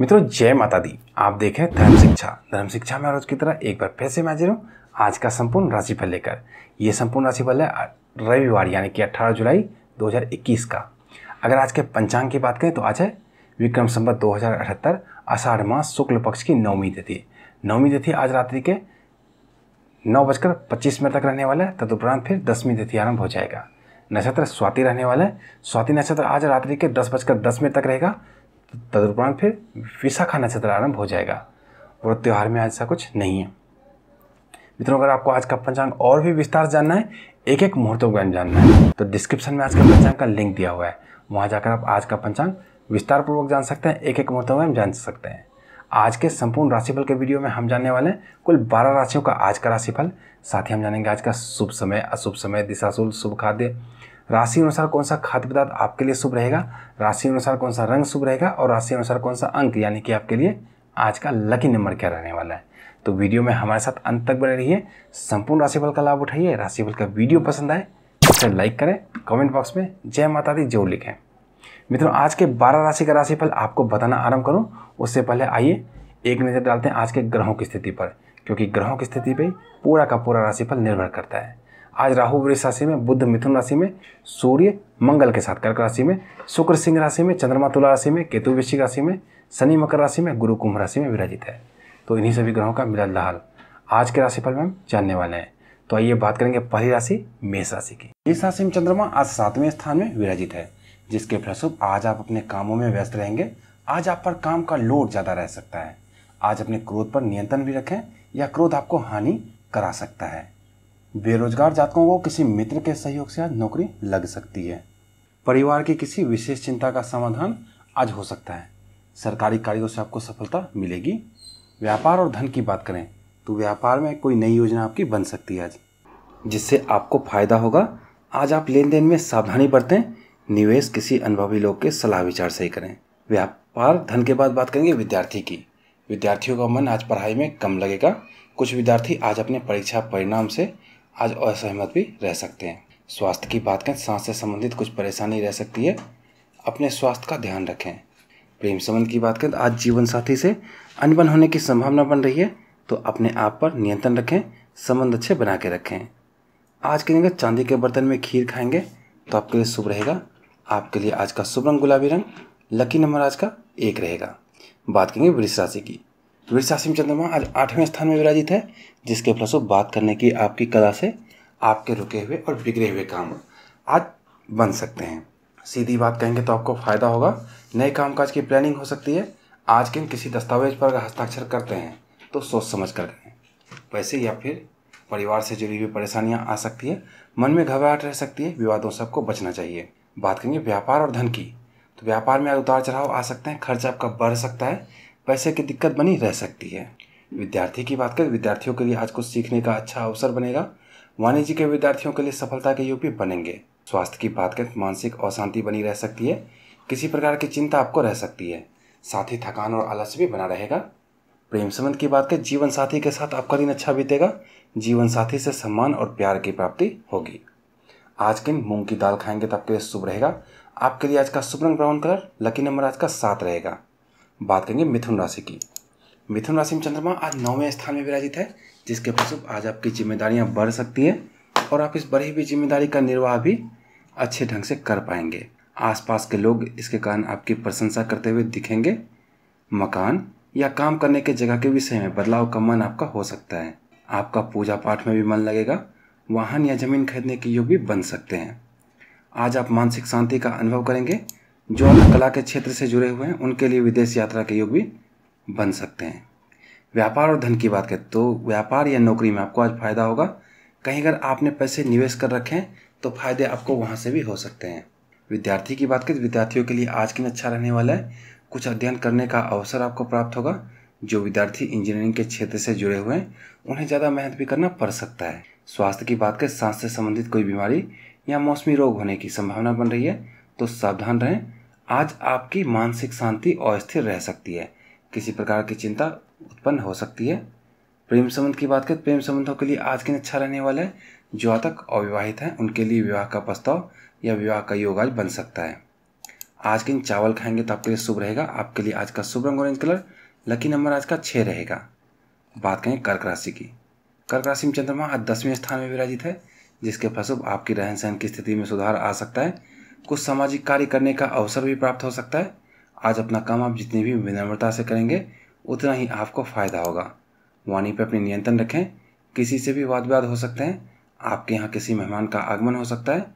मित्रों जय माता दी आप देखें धर्म शिक्षा धर्म शिक्षा में रोज की तरह एक बार फिर से मैं हाजिर हूँ आज का संपूर्ण राशिफल लेकर ये संपूर्ण राशिफल है रविवार यानी कि 18 जुलाई 2021 का अगर आज के पंचांग की बात करें तो आज है विक्रम संबत दो हज़ार आषाढ़ मास शुक्ल पक्ष की नवमी तिथि नवमी तिथि आज रात्रि के नौ बजकर पच्चीस मिनट तक रहने वाला है तदुपरांत फिर दसवीं तिथि आरंभ हो जाएगा नक्षत्र स्वाति रहने वाला है स्वाति नक्षत्र आज रात्रि के दस बजकर दस मिनट तक रहेगा तदुपरांत फिर विशाखा नक्षत्र आरंभ हो जाएगा व्रत त्यौहार में ऐसा कुछ नहीं है मित्रों अगर आपको आज का पंचांग और भी विस्तार जानना है एक एक मुहूर्तों का जानना है तो डिस्क्रिप्शन में आज का पंचांग का लिंक दिया हुआ है वहाँ जाकर आप आज का पंचांग विस्तारपूर्वक जान सकते हैं एक एक मुहूर्तों में जान सकते हैं आज के संपूर्ण राशिफल के वीडियो में हम जानने वाले हैं कुल 12 राशियों का आज का राशिफल साथ ही हम जानेंगे आज का शुभ समय अशुभ समय दिशाशुल शुभ खाद्य राशि अनुसार कौन सा खाद्य पदार्थ आपके लिए शुभ रहेगा राशि अनुसार कौन सा रंग शुभ रहेगा और राशि अनुसार कौन सा अंक यानी कि आपके लिए आज का लकी नंबर क्या रहने वाला है तो वीडियो में हमारे साथ अंत तक बने रहिए संपूर्ण राशिफल का लाभ उठाइए राशिफल का वीडियो पसंद आए उसे तो लाइक करें कमेंट बॉक्स में जय माता दी जरूर लिखें मित्रों आज के 12 राशि का राशिफल आपको बताना आरंभ करूं उससे पहले आइए एक नज़र डालते हैं आज के ग्रहों की स्थिति पर क्योंकि ग्रहों की स्थिति पर पूरा का पूरा राशिफल निर्भर करता है आज राहु वृष राशि में बुद्ध मिथुन राशि में सूर्य मंगल के साथ कर्क राशि में शुक्र सिंह राशि में चंद्रमा तुला राशि में केतु वृश्चिक राशि में शनि मकर राशि में गुरु कुंभ राशि में विराजित है तो इन्हीं सभी ग्रहों का मिला लाल आज के राशिफल में हम जानने वाले हैं तो आइए बात करेंगे पहली राशि मेष राशि की इस राशि में चंद्रमा आज सातवें स्थान में विराजित है जिसके फलस्वरूप आज आप अपने कामों में व्यस्त रहेंगे आज आप पर काम का लोड ज़्यादा रह सकता है आज अपने क्रोध पर नियंत्रण भी रखें या क्रोध आपको हानि करा सकता है बेरोजगार जातकों को किसी मित्र के सहयोग से आज नौकरी लग सकती है परिवार की किसी विशेष चिंता का समाधान आज हो सकता है सरकारी कार्यों से आपको सफलता मिलेगी व्यापार और धन की बात करें तो व्यापार में कोई नई योजना आपकी बन सकती है आज जिससे आपको फायदा होगा आज आप लेन देन में सावधानी बरतें निवेश किसी अनुभवी लोग के सलाह विचार से ही करें व्यापार धन के बाद बात करेंगे विद्यार्थी की विद्यार्थियों का मन आज पढ़ाई में कम लगेगा कुछ विद्यार्थी आज अपने परीक्षा परिणाम से आज असहमत भी रह सकते हैं स्वास्थ्य की बात करें सांस से संबंधित कुछ परेशानी रह सकती है अपने स्वास्थ्य का ध्यान रखें प्रेम संबंध की बात करें तो आज जीवन साथी से अनबन होने की संभावना बन रही है तो अपने आप पर नियंत्रण रखें संबंध अच्छे बना के रखें आज के दिन अगर चांदी के बर्तन में खीर खाएंगे तो आपके लिए शुभ रहेगा आपके लिए आज का शुभ रंग गुलाबी रंग लकी नंबर आज का एक रहेगा बात करेंगे वृक्ष राशि की तो चंद्रमा आज आठवें स्थान में विराजित है जिसके वो बात करने की आपकी कला से आपके रुके हुए और बिगड़े हुए काम आज बन सकते हैं सीधी बात कहेंगे तो आपको फायदा होगा नए कामकाज की प्लानिंग हो सकती है आज के किसी दस्तावेज पर अगर हस्ताक्षर करते हैं तो सोच समझ कर करें वैसे या फिर परिवार से जुड़ी हुई परेशानियाँ आ सकती है मन में घबराहट रह सकती है विवादों से आपको बचना चाहिए बात करेंगे व्यापार और धन की तो व्यापार में उतार चढ़ाव आ सकते हैं खर्च आपका बढ़ सकता है पैसे की दिक्कत बनी रह सकती है विद्यार्थी की बात करें विद्यार्थियों के लिए आज कुछ सीखने का अच्छा अवसर बनेगा वाणिज्य के विद्यार्थियों के लिए सफलता के योग भी बनेंगे स्वास्थ्य की बात करें मानसिक अशांति बनी रह सकती है किसी प्रकार की चिंता आपको रह सकती है साथ ही थकान और आलस्य भी बना रहेगा प्रेम संबंध की बात करें जीवन साथी के साथ आपका दिन अच्छा बीतेगा जीवन साथी से सम्मान और प्यार की प्राप्ति होगी आज के दिन मूंग की दाल खाएंगे तो आपके लिए शुभ रहेगा आपके लिए आज का शुभ रंग ब्राउन कलर लकी नंबर आज का सात रहेगा बात करेंगे मिथुन राशि की मिथुन राशि में चंद्रमा आज नौवें स्थान में विराजित है जिसके फलस्वरूप आज आपकी जिम्मेदारियां बढ़ सकती हैं और आप इस बढ़ी हुई जिम्मेदारी का निर्वाह भी अच्छे ढंग से कर पाएंगे आसपास के लोग इसके कारण आपकी प्रशंसा करते हुए दिखेंगे मकान या काम करने के जगह के विषय में बदलाव का मन आपका हो सकता है आपका पूजा पाठ में भी मन लगेगा वाहन या जमीन खरीदने के योग भी बन सकते हैं आज आप मानसिक शांति का अनुभव करेंगे जो कला के क्षेत्र से जुड़े हुए हैं उनके लिए विदेश यात्रा के योग भी बन सकते हैं व्यापार और धन की बात करें तो व्यापार या नौकरी में आपको आज फ़ायदा होगा कहीं अगर आपने पैसे निवेश कर रखे हैं तो फ़ायदे आपको वहाँ से भी हो सकते हैं विद्यार्थी की बात करें विद्यार्थियों के लिए आज के दिन अच्छा रहने वाला है कुछ अध्ययन करने का अवसर आपको प्राप्त होगा जो विद्यार्थी इंजीनियरिंग के क्षेत्र से जुड़े हुए हैं उन्हें ज़्यादा मेहनत भी करना पड़ सकता है स्वास्थ्य की बात करें सांस से संबंधित कोई बीमारी या मौसमी रोग होने की संभावना बन रही है तो सावधान रहें आज आपकी मानसिक शांति अस्थिर रह सकती है किसी प्रकार की चिंता उत्पन्न हो सकती है प्रेम संबंध की बात करें प्रेम संबंधों के लिए आज के दिन अच्छा रहने वाला है जो आतक अविवाहित हैं उनके लिए विवाह का प्रस्ताव या विवाह का योग आज बन सकता है आज के दिन चावल खाएंगे तो आपके लिए शुभ रहेगा आपके लिए आज का शुभ रंग ऑरेंज कलर लकी नंबर आज का छः रहेगा बात करें कर्क राशि की कर्क राशि में चंद्रमा आज दसवें स्थान में विराजित है जिसके फलस्वरूप आपकी रहन सहन की स्थिति में सुधार आ सकता है कुछ सामाजिक कार्य करने का अवसर भी प्राप्त हो सकता है आज अपना काम आप जितनी भी विनम्रता से करेंगे उतना ही आपको फ़ायदा होगा वाणी पर अपने नियंत्रण रखें किसी से भी वाद विवाद हो सकते हैं आपके यहाँ किसी मेहमान का आगमन हो सकता है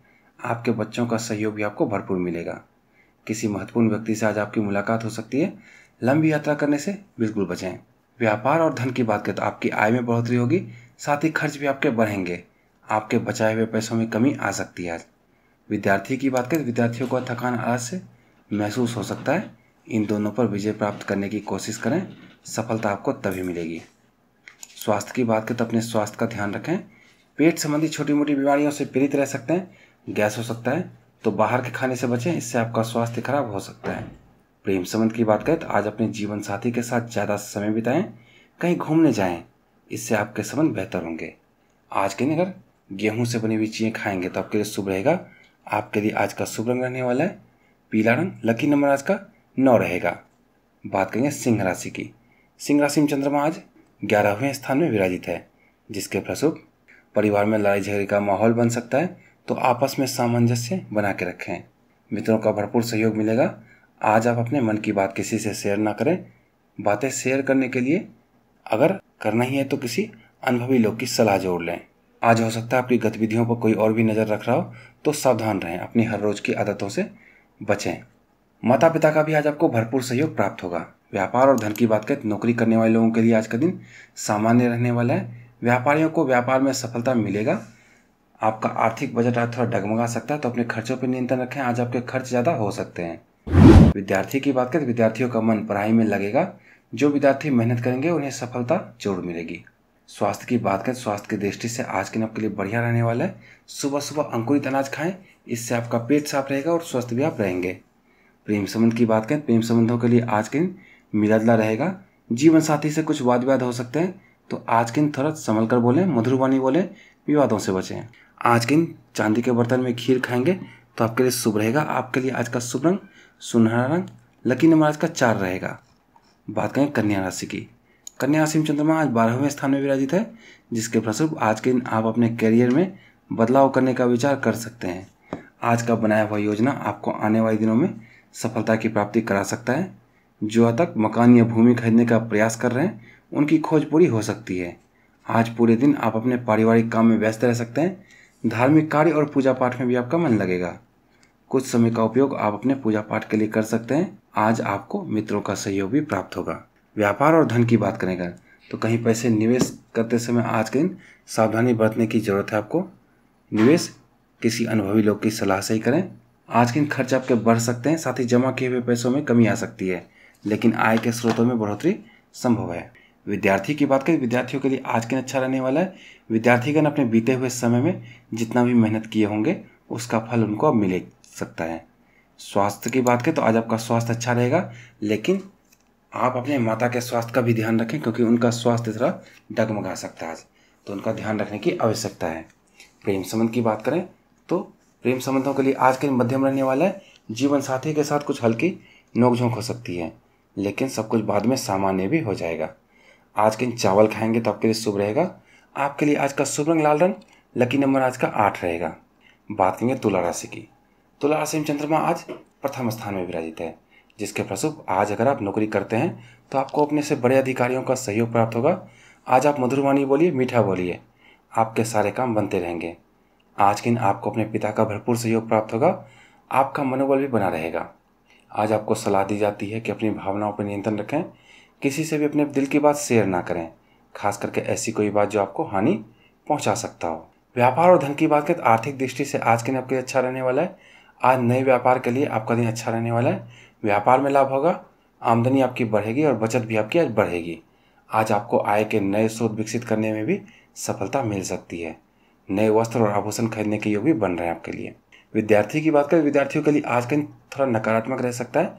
आपके बच्चों का सहयोग भी आपको भरपूर मिलेगा किसी महत्वपूर्ण व्यक्ति से आज आपकी मुलाकात हो सकती है लंबी यात्रा करने से बिल्कुल बचें व्यापार और धन की बात करें तो आपकी आय में बढ़ोतरी होगी साथ ही खर्च भी आपके बढ़ेंगे आपके बचाए हुए पैसों में कमी आ सकती है आज विद्यार्थी की बात करें विद्यार्थियों को थकान आलस्य महसूस हो सकता है इन दोनों पर विजय प्राप्त करने की कोशिश करें सफलता आपको तभी मिलेगी स्वास्थ्य की बात करें तो अपने स्वास्थ्य का ध्यान रखें पेट संबंधी छोटी मोटी बीमारियों से पीड़ित रह सकते हैं गैस हो सकता है तो बाहर के खाने से बचें इससे आपका स्वास्थ्य खराब हो सकता है प्रेम संबंध की बात करें तो आज अपने जीवन साथी के साथ ज़्यादा समय बिताएं कहीं घूमने जाएं इससे आपके संबंध बेहतर होंगे आज के दिन अगर गेहूँ से बनी हुई चीज़ें खाएंगे तो आपके लिए शुभ रहेगा आपके लिए आज का शुभ रंग रहने वाला है पीला रंग लकी नंबर आज का नौ रहेगा बात करेंगे सिंह राशि की सिंह राशि में चंद्रमा आज ग्यारहवें स्थान में विराजित है जिसके फलस्वरूप परिवार में लड़ाई झगड़े का माहौल बन सकता है तो आपस में सामंजस्य बना के रखें मित्रों का भरपूर सहयोग मिलेगा आज आप अपने मन की बात किसी से शेयर ना करें बातें शेयर करने के लिए अगर करना ही है तो किसी अनुभवी लोग की सलाह जोड़ लें आज हो सकता है आपकी गतिविधियों पर कोई और भी नज़र रख रहा हो तो सावधान रहें अपनी हर रोज़ की आदतों से बचें माता पिता का भी आज आपको भरपूर सहयोग प्राप्त होगा व्यापार और धन की बात करें तो नौकरी करने वाले लोगों के लिए आज का दिन सामान्य रहने वाला है व्यापारियों को व्यापार में सफलता मिलेगा आपका आर्थिक बजट आज थोड़ा डगमगा सकता है तो अपने खर्चों पर नियंत्रण रखें आज आपके खर्च ज़्यादा हो सकते हैं विद्यार्थी की बात करें तो विद्यार्थियों का मन पढ़ाई में लगेगा जो विद्यार्थी मेहनत करेंगे उन्हें सफलता जरूर मिलेगी स्वास्थ्य की बात करें स्वास्थ्य की दृष्टि से आज के दिन आपके लिए बढ़िया रहने वाला है सुबह सुबह अंकुरित अनाज खाएं इससे आपका पेट साफ रहेगा और स्वस्थ भी आप रहेंगे प्रेम संबंध की बात करें प्रेम संबंधों के लिए आज के दिन मिलादला रहेगा जीवन साथी से कुछ वाद विवाद हो सकते हैं तो आज के दिन थोड़ा संभल कर बोलें मधुरवाणी बोलें विवादों से बचें आज के दिन चांदी के बर्तन में खीर खाएंगे तो आपके लिए शुभ रहेगा आपके लिए आज का शुभ रंग सुनहरा रंग लकी नंबर आज का चार रहेगा बात करें कन्या राशि की कन्या असीम चंद्रमा आज बारहवें स्थान में विराजित है जिसके फलस्वरूप आज के दिन आप अपने करियर में बदलाव करने का विचार कर सकते हैं आज का बनाया हुआ योजना आपको आने वाले दिनों में सफलता की प्राप्ति करा सकता है जो तक मकान या भूमि खरीदने का प्रयास कर रहे हैं उनकी खोज पूरी हो सकती है आज पूरे दिन आप अपने पारिवारिक काम में व्यस्त रह सकते हैं धार्मिक कार्य और पूजा पाठ में भी आपका मन लगेगा कुछ समय का उपयोग आप अपने पूजा पाठ के लिए कर सकते हैं आज आपको मित्रों का सहयोग भी प्राप्त होगा व्यापार और धन की बात करें अगर तो कहीं पैसे निवेश करते समय आज के दिन सावधानी बरतने की ज़रूरत है आपको निवेश किसी अनुभवी लोग की सलाह से ही करें आज के दिन खर्च आपके बढ़ सकते हैं साथ ही जमा किए हुए पैसों में कमी आ सकती है लेकिन आय के स्रोतों में बढ़ोतरी संभव है विद्यार्थी की बात करें विद्यार्थियों के लिए आज के दिन अच्छा रहने वाला है विद्यार्थीगण अपने बीते हुए समय में जितना भी मेहनत किए होंगे उसका फल उनको अब मिल सकता है स्वास्थ्य की बात करें तो आज आपका स्वास्थ्य अच्छा रहेगा लेकिन आप अपने माता के स्वास्थ्य का भी ध्यान रखें क्योंकि उनका स्वास्थ्य जरा डगमगा सकता है तो उनका ध्यान रखने की आवश्यकता है प्रेम संबंध की बात करें तो प्रेम संबंधों के लिए आज के मध्यम रहने वाला है जीवन साथी के साथ कुछ हल्की नोकझोंक हो सकती है लेकिन सब कुछ बाद में सामान्य भी हो जाएगा आज के चावल खाएंगे तो आपके लिए शुभ रहेगा आपके लिए आज का शुभ रंग लाल रंग लकी नंबर आज का आठ रहेगा बात करेंगे तुला राशि की तुला राशि में चंद्रमा आज प्रथम स्थान में विराजित है जिसके फलस्वरूप आज अगर आप नौकरी करते हैं तो आपको अपने से बड़े अधिकारियों का सहयोग प्राप्त होगा आज आप मधुरवाणी बोलिए मीठा बोलिए आपके सारे काम बनते रहेंगे आज के दिन आपको अपने पिता का भरपूर सहयोग प्राप्त होगा आपका मनोबल भी बना रहेगा आज आपको सलाह दी जाती है कि अपनी भावनाओं पर नियंत्रण रखें किसी से भी अपने दिल की बात शेयर ना करें खास करके ऐसी कोई बात जो आपको हानि पहुंचा सकता हो व्यापार और धन की बात करें तो आर्थिक दृष्टि से आज के दिन आपके अच्छा रहने वाला है आज नए व्यापार के लिए आपका दिन अच्छा रहने वाला है व्यापार में लाभ होगा आमदनी आपकी बढ़ेगी और बचत भी आपकी आज बढ़ेगी आज आपको आय के नए स्रोत विकसित करने में भी सफलता मिल सकती है नए वस्त्र और आभूषण खरीदने के योग भी बन रहे हैं आपके लिए विद्यार्थी की बात करें विद्यार्थियों के लिए आज का दिन थोड़ा नकारात्मक रह सकता है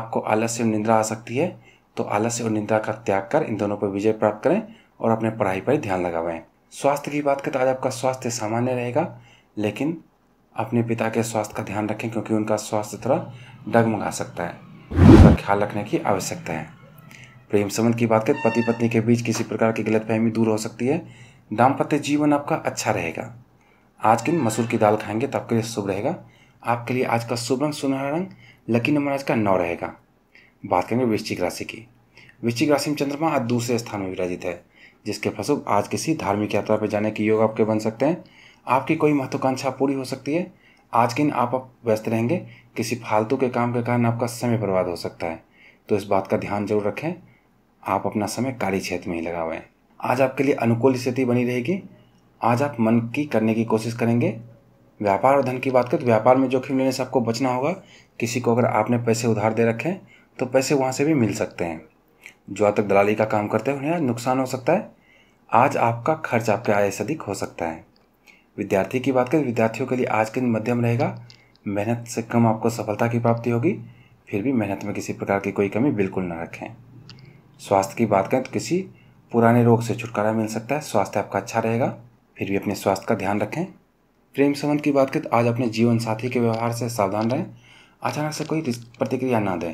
आपको आलस्य और निंद्रा आ सकती है तो आलस्य और निंद्रा का त्याग कर इन दोनों पर विजय प्राप्त करें और अपने पढ़ाई पर ध्यान लगावाएं स्वास्थ्य की बात करें तो आज आपका स्वास्थ्य सामान्य रहेगा लेकिन अपने पिता के स्वास्थ्य का ध्यान रखें क्योंकि उनका स्वास्थ्य थोड़ा डगमगा सकता है उनका ख्याल रखने की आवश्यकता है प्रेम संबंध की बात करें पति पत्नी के बीच किसी प्रकार की गलतफहमी दूर हो सकती है दाम्पत्य जीवन आपका अच्छा रहेगा आज के दिन मसूर की दाल खाएंगे तो आपके लिए शुभ रहेगा आपके लिए आज का शुभ रंग सुनहरा रंग लकी नंबर आज का नौ रहेगा बात करेंगे वृश्चिक राशि की वृश्चिक राशि में चंद्रमा आज दूसरे स्थान में विराजित है जिसके फसुभ आज किसी धार्मिक यात्रा पर जाने के योग आपके बन सकते हैं आपकी कोई महत्वाकांक्षा पूरी हो सकती है आज के दिन आप, व्यस्त रहेंगे किसी फालतू के काम के कारण आपका समय बर्बाद हो सकता है तो इस बात का ध्यान जरूर रखें आप अपना समय कार्य क्षेत्र में ही लगावें आज आपके लिए अनुकूल स्थिति बनी रहेगी आज आप मन की करने की कोशिश करेंगे व्यापार और धन की बात करें तो व्यापार में जोखिम लेने से आपको बचना होगा किसी को अगर आपने पैसे उधार दे रखे हैं तो पैसे वहाँ से भी मिल सकते हैं जो आज तक दलाली का काम करते हैं उन्हें नुकसान हो सकता है आज आपका खर्च आपके आय से अधिक हो सकता है विद्यार्थी की बात करें विद्यार्थियों के लिए आज के दिन मध्यम रहेगा मेहनत से कम आपको सफलता की प्राप्ति होगी फिर भी मेहनत में किसी प्रकार की कोई कमी बिल्कुल ना रखें स्वास्थ्य की बात करें तो किसी पुराने रोग से छुटकारा मिल सकता है स्वास्थ्य आपका अच्छा रहेगा फिर भी अपने स्वास्थ्य का ध्यान रखें प्रेम संबंध की बात करें तो आज अपने जीवन साथी के व्यवहार से सावधान रहें अचानक से कोई प्रतिक्रिया ना दें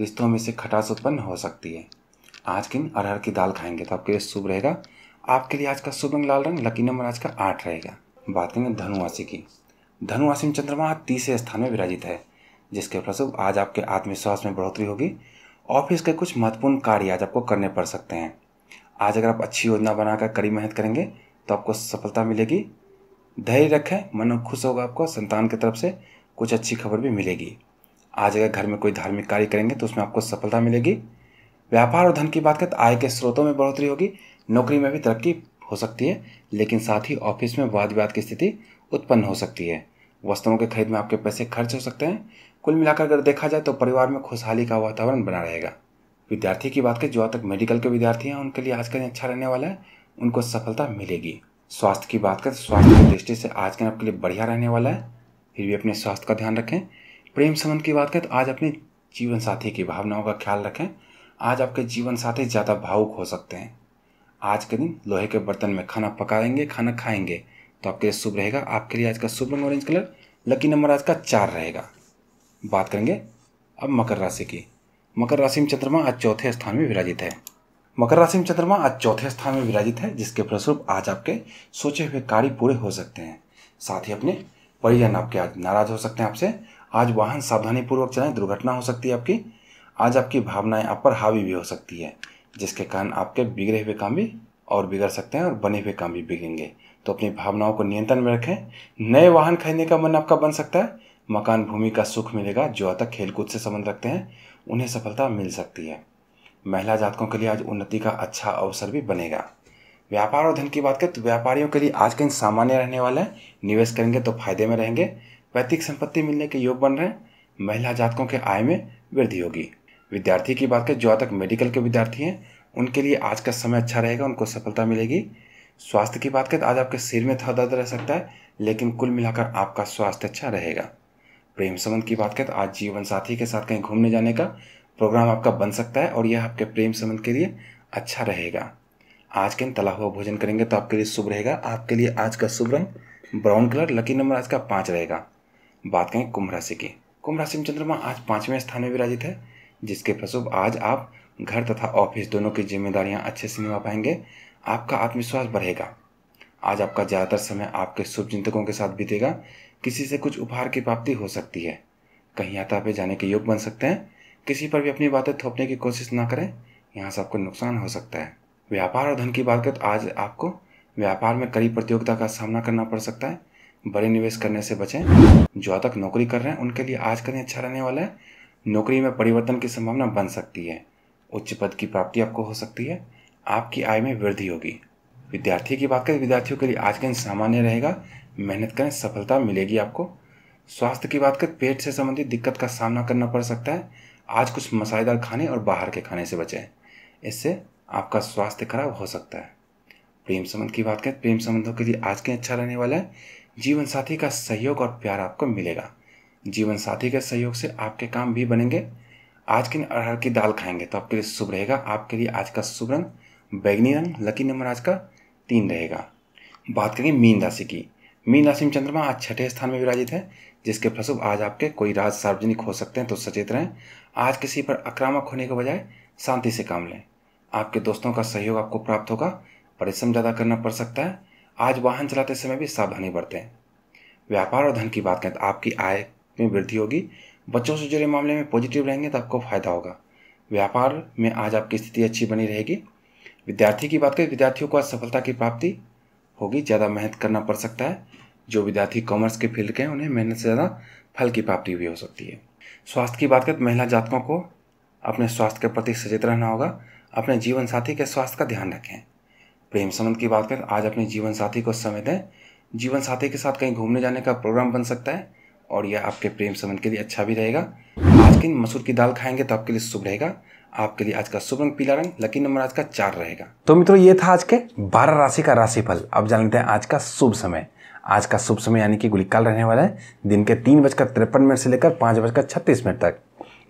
रिश्तों में से खटास उत्पन्न हो सकती है आज दिन अरहर की दाल खाएंगे तो आपके लिए शुभ रहेगा आपके लिए आज का शुभ रंग लाल रंग लकी नंबर आज का आठ रहेगा बातें करेंगे धनुराशि की धनुराशि में चंद्रमा तीसरे स्थान में विराजित है जिसके फलस्वरूप आज आपके आत्मविश्वास में बढ़ोतरी होगी ऑफिस के कुछ महत्वपूर्ण कार्य आज आपको करने पड़ सकते हैं आज अगर आप अच्छी योजना बनाकर कड़ी मेहनत करेंगे तो आपको सफलता मिलेगी धैर्य रखें मन खुश होगा आपको संतान की तरफ से कुछ अच्छी खबर भी मिलेगी आज अगर घर में कोई धार्मिक कार्य करेंगे तो उसमें आपको सफलता मिलेगी व्यापार और धन की बात करें तो आय के स्रोतों में बढ़ोतरी होगी नौकरी में भी तरक्की हो सकती है लेकिन साथ ही ऑफिस में वाद विवाद की स्थिति उत्पन्न हो सकती है वस्तुओं के खरीद में आपके पैसे खर्च हो सकते हैं कुल मिलाकर अगर देखा जाए तो परिवार में खुशहाली का वातावरण बना रहेगा विद्यार्थी की बात करें जो तक मेडिकल के विद्यार्थी हैं उनके लिए आज का दिन अच्छा रहने वाला है उनको सफलता मिलेगी स्वास्थ्य की बात करें तो स्वास्थ्य की दृष्टि से आज का दिन आपके लिए बढ़िया रहने वाला है फिर भी अपने स्वास्थ्य का ध्यान रखें प्रेम संबंध की बात करें तो आज अपने जीवन साथी की भावनाओं का ख्याल रखें आज आपके जीवन साथी ज़्यादा भावुक हो सकते हैं आज के दिन लोहे के बर्तन में खाना पकाएंगे खाना खाएंगे तो आपके लिए शुभ रहेगा आपके लिए आज का शुभ रंग ऑरेंज कलर लकी नंबर आज का चार रहेगा बात करेंगे अब मकर राशि की मकर राशि में चंद्रमा आज चौथे स्थान में विराजित है मकर राशि में चंद्रमा आज चौथे स्थान में विराजित है जिसके फलस्वरूप आज आपके सोचे हुए कार्य पूरे हो सकते हैं साथ ही अपने परिजन आपके आज नाराज हो सकते हैं आपसे आज वाहन सावधानीपूर्वक चलाएं दुर्घटना हो सकती है आपकी आज आपकी भावनाएं आप पर हावी भी हो सकती है जिसके कारण आपके बिगड़े हुए काम भी और बिगड़ सकते हैं और बने हुए काम भी बिगड़ेंगे तो अपनी भावनाओं को नियंत्रण में रखें नए वाहन खरीदने का मन आपका बन सकता है मकान भूमि का सुख मिलेगा जो आता खेलकूद से संबंध रखते हैं उन्हें सफलता मिल सकती है महिला जातकों के लिए आज उन्नति का अच्छा अवसर भी बनेगा व्यापार और धन की बात करें तो व्यापारियों के लिए आज कहीं दिन सामान्य रहने वाले हैं निवेश करेंगे तो फायदे में रहेंगे पैतृक संपत्ति मिलने के योग बन रहे हैं महिला जातकों के आय में वृद्धि होगी विद्यार्थी की बात करें जो तक मेडिकल के विद्यार्थी हैं उनके लिए आज का समय अच्छा रहेगा उनको सफलता मिलेगी स्वास्थ्य की बात करें तो आज आपके सिर में थोड़ा दर्द रह सकता है लेकिन कुल मिलाकर आपका स्वास्थ्य अच्छा रहेगा प्रेम संबंध की बात करें तो आज जीवन साथी के साथ कहीं घूमने जाने का प्रोग्राम आपका बन सकता है और यह आपके प्रेम संबंध के लिए अच्छा रहेगा आज के तला हुआ भोजन करेंगे तो आपके लिए शुभ रहेगा आपके लिए आज का शुभ रंग ब्राउन कलर लकी नंबर आज का पाँच रहेगा बात करें कुंभ राशि की कुंभ राशि में चंद्रमा आज पाँचवें स्थान में विराजित है जिसके फसुब आज आप घर तथा ऑफिस दोनों की जिम्मेदारियां अच्छे से निभा पाएंगे आपका आत्मविश्वास बढ़ेगा आज आपका ज़्यादातर समय आपके शुभ चिंतकों के साथ बीतेगा किसी से कुछ उपहार की प्राप्ति हो सकती है कहीं यात्रा पे जाने के योग बन सकते हैं किसी पर भी अपनी बातें थोपने की कोशिश ना करें यहाँ से आपको नुकसान हो सकता है व्यापार और धन की बात करें तो आज आपको व्यापार में कड़ी प्रतियोगिता का सामना करना पड़ सकता है बड़े निवेश करने से बचें जो तक नौकरी कर रहे हैं उनके लिए आज का दिन अच्छा रहने वाला है नौकरी में परिवर्तन की संभावना बन सकती है उच्च पद की प्राप्ति आपको हो सकती है आपकी आय में वृद्धि होगी विद्यार्थी की बात करें विद्यार्थियों के लिए आज का दिन सामान्य रहेगा मेहनत करें सफलता मिलेगी आपको स्वास्थ्य की बात करें पेट से संबंधित दिक्कत का सामना करना पड़ सकता है आज कुछ मसालेदार खाने और बाहर के खाने से बचें इससे आपका स्वास्थ्य खराब हो सकता है प्रेम संबंध की बात करें प्रेम संबंधों के लिए आज के अच्छा रहने वाला है जीवन साथी का सहयोग और प्यार आपको मिलेगा जीवन साथी के सहयोग से आपके काम भी बनेंगे आज के अरहर की दाल खाएंगे तो आपके लिए शुभ रहेगा आपके लिए आज का शुभ रंग बैगनी रंग लकी नंबर आज का तीन रहेगा बात करेंगे मीन राशि की मीन राशि में चंद्रमा आज छठे स्थान में विराजित है जिसके फलस्वरूप आज आपके कोई राज सार्वजनिक हो सकते हैं तो सचेत रहें आज किसी पर आक्रामक होने के बजाय शांति से काम लें आपके दोस्तों का सहयोग आपको प्राप्त होगा परिश्रम ज़्यादा करना पड़ सकता है आज वाहन चलाते समय भी सावधानी बरतें व्यापार और धन की बात करें तो आपकी आय में वृद्धि होगी बच्चों से जुड़े मामले में पॉजिटिव रहेंगे तो आपको फ़ायदा होगा व्यापार में आज आपकी स्थिति अच्छी बनी रहेगी विद्यार्थी की बात करें विद्यार्थियों को आज सफलता की प्राप्ति होगी ज़्यादा मेहनत करना पड़ सकता है जो विद्यार्थी कॉमर्स के फील्ड के हैं उन्हें मेहनत से ज़्यादा फल की प्राप्ति भी हो सकती है स्वास्थ्य की बात करें तो महिला जातकों को अपने स्वास्थ्य के प्रति सचेत रहना होगा अपने जीवन साथी के स्वास्थ्य का ध्यान रखें प्रेम संबंध की बात करें आज अपने जीवन साथी को समय दें जीवन साथी के साथ कहीं घूमने जाने का प्रोग्राम बन सकता है और यह आपके प्रेम संबंध के लिए अच्छा भी रहेगा आज के दिन मसूर की दाल खाएंगे तो आपके लिए शुभ रहेगा आपके लिए आज का शुभ रंग पीला रंग लकी नंबर आज का चार रहेगा तो मित्रों ये था आज के बारह राशि का राशिफल अब जान लेते हैं आज का शुभ समय आज का शुभ समय यानी कि गुलिकाल रहने वाला है दिन के तीन बजकर तिरपन मिनट से लेकर पाँच बजकर छत्तीस मिनट तक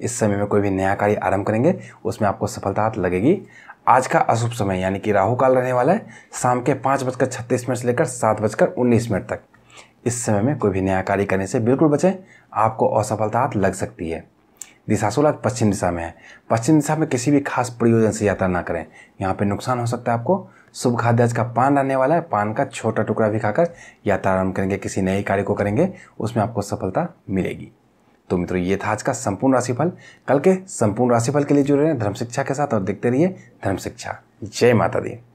इस समय में कोई भी नया कार्य आरंभ करेंगे उसमें आपको सफलता लगेगी आज का अशुभ समय यानी कि राहु काल रहने वाला है शाम के पाँच बजकर छत्तीस मिनट से लेकर सात बजकर उन्नीस मिनट तक इस समय में कोई भी नया कार्य करने से बिल्कुल बचें आपको असफलता लग सकती है दिशा सोलह पश्चिम दिशा में है पश्चिम दिशा में किसी भी खास प्रयोजन से यात्रा ना करें यहाँ पे नुकसान हो सकता है आपको शुभ आज का पान रहने वाला है पान का छोटा टुकड़ा भी खाकर यात्रा आरंभ करेंगे किसी नए कार्य को करेंगे उसमें आपको सफलता मिलेगी तो मित्रों ये था आज का संपूर्ण राशिफल कल के संपूर्ण राशिफल के लिए जुड़े रहे धर्म शिक्षा के साथ और देखते रहिए धर्म शिक्षा जय माता दी